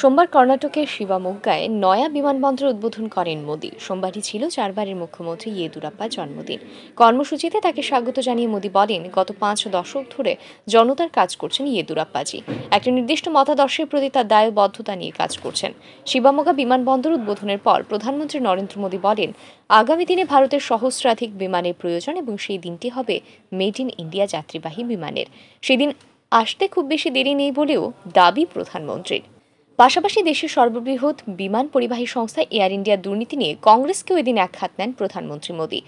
সোমবার কর্ণাটকের শিবামোগ্গায় নয়া বিমানবন্দর উদ্বোধন করেন মোদী সোমবারই ছিল চারবারের মুখ্যমন্ত্রী ইয়েদুরাপ্পার জন্মদিন কর্মসূচিতে তাকে স্বাগত জানিয়ে মোদী বলেন গত পাঁচ দশক ধরে জনতার কাজ করছেন ইয়েদুরাপ্পাজি একটি নির্দিষ্ট মতাদর্শের প্রতি তার দায়বদ্ধতা নিয়ে কাজ করছেন শিবামোগা বিমানবন্দর উদ্বোধনের পর প্রধানমন্ত্রী নরেন্দ্র মোদী বলেন আগামী দিনে ভারতের সহস্রাধিক বিমানের প্রয়োজন এবং সেই দিনটি হবে মেড ইন ইন্ডিয়া যাত্রীবাহী বিমানের সেদিন আসতে খুব বেশি দেরি নেই বলেও দাবি প্রধানমন্ত্রীর পাশাপাশি দেশের সর্ববৃহৎ বিমান পরিবাহী সংস্থা এয়ার ইন্ডিয়া দুর্নীতি নিয়ে কংগ্রেসকেও দিন এক হাত নেন প্রধানমন্ত্রী মোদী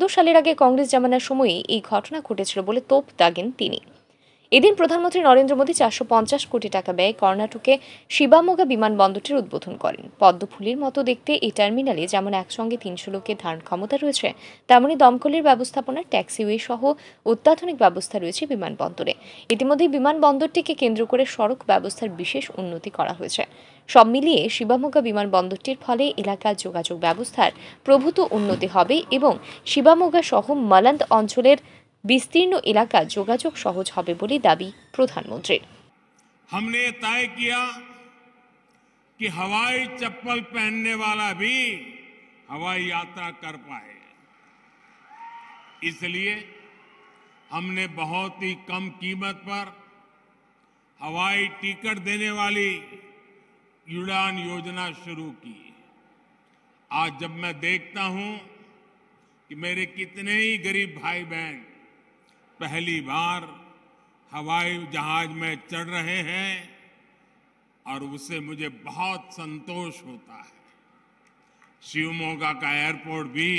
দু সালের আগে কংগ্রেস জামানার সময়ই এই ঘটনা ঘটেছিল বলে তোপ দাগেন তিনি এদিন প্রধানমন্ত্রী নরেন্দ্র মোদী চারশো পঞ্চাশ কোটি টাকা ব্যয়ে কর্ণাটকে শিবামোগা বিমানবন্দরটির উদ্বোধন করেন পদ্মফুলির মতো দেখতে এই টার্মিনালে যেমন একসঙ্গে তিনশো লোকের ধারণ ক্ষমতা রয়েছে তেমনি দমকলের ব্যবস্থাপনার ট্যাক্সিওয়ে সহ অত্যাধুনিক ব্যবস্থা রয়েছে বিমানবন্দরে ইতিমধ্যে বিমানবন্দরটিকে কেন্দ্র করে সড়ক ব্যবস্থার বিশেষ উন্নতি করা হয়েছে সব মিলিয়ে শিবামোগা বিমানবন্দরটির ফলে এলাকার যোগাযোগ ব্যবস্থার প্রভূত উন্নতি হবে এবং শিবামোগা সহ মালান্দ অঞ্চলের विस्तीर्ण इलाका जोगाजोग सहज हो বলে দাবি प्रधानमंत्री हमने तय किया कि हवाई चप्पल पहनने वाला भी हवाई यात्रा कर पाए इसलिए हमने बहुत ही कम कीमत पर हवाई टिकट देने वाली उड़ान योजना शुरू की आज जब मैं देखता हूं कि मेरे कितने ही गरीब भाई बहन पहली बार हवाई जहाज में चढ़ रहे हैं और उससे मुझे बहुत संतोष होता है शिवमोगा का एयरपोर्ट भी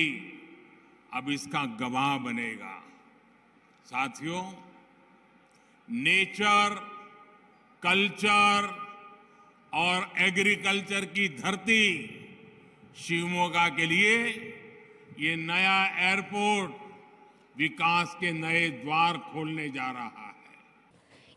अब इसका गवाह बनेगा साथियों नेचर कल्चर और एग्रीकल्चर की धरती शिवमोगा के लिए ये नया एयरपोर्ट বিকাশ কে নয় দ্বার খোলনে যা रहा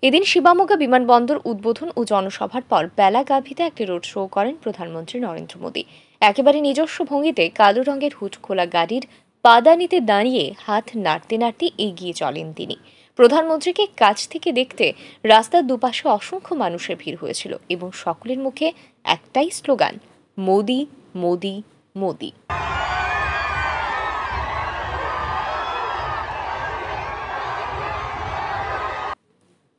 এদিন শিবামোগা বিমানবন্দর উদ্বোধন ও জনসভার পর বেলা গাভিতে একটি রোড শো করেন প্রধানমন্ত্রী নরেন্দ্র মোদী একেবারে নিজস্ব ভঙ্গিতে কালো রঙের হুট খোলা গাড়ির পাদানিতে দাঁড়িয়ে হাত নাড়তে নাড়তে এগিয়ে চলেন তিনি প্রধানমন্ত্রীকে কাছ থেকে দেখতে রাস্তার দুপাশে অসংখ্য মানুষের ভিড় হয়েছিল এবং সকলের মুখে একটাই স্লোগান মোদি মোদি মোদী